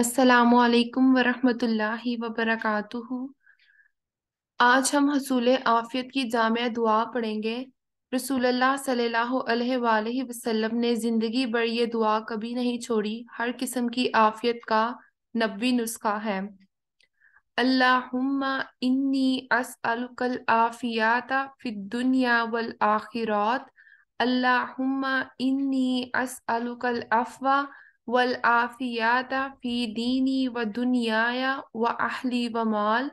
السلام علیکم ورحمۃ اللہ وبرکاتہ آج ہم حصول آفیت کی جامع دعا پڑھیں گے رسول اللہ صلی اللہ علیہ وآلہ وسلم نے زندگی بھر یہ دعا کبھی نہیں چھوڑی ہر قسم کی آفیت کا نبی نسخہ ہے اللہ الدنیا والآخرات اللہ انی اسألک افوا والعافية في ديني ودنياي وأهلي ومال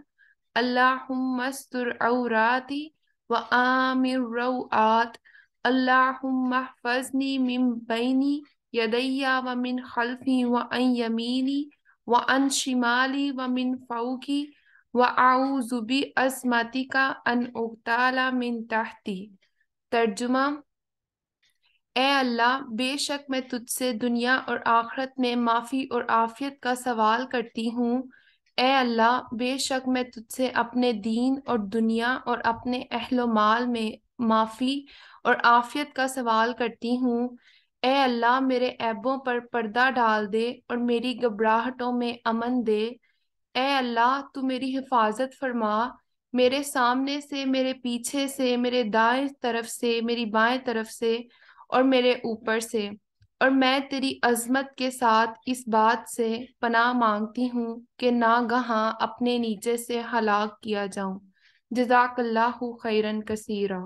اللهم استر عوراتي وآمن روعات اللهم احفظني من بين يدي ومن خلفي وعن يميني وعن شمالي ومن فوقي وأعوذ بأسمتك أن أغتال من تحتي ترجمة اے اللہ بے شک میں تجھ سے دنیا اور آخرت میں معافی اور آفیت کا سوال کرتی ہوں اے اللہ بے شک میں تجھ سے اپنے دین اور دنیا اور اپنے اہل و مال میں معافی اور آفیت کا سوال کرتی ہوں اے اللہ میرے عیبوں پر پردہ ڈال دے اور میری گھبراہٹوں میں امن دے اے اللہ تو میری حفاظت فرما میرے سامنے سے میرے پیچھے سے میرے دائیں طرف سے میری بائیں طرف سے اور میرے اوپر سے اور میں تیری عظمت کے ساتھ اس بات سے پناہ مانگتی ہوں کہ نہ گہاں اپنے نیچے سے ہلاک کیا جاؤں جزاک اللہ خیرن کثیرہ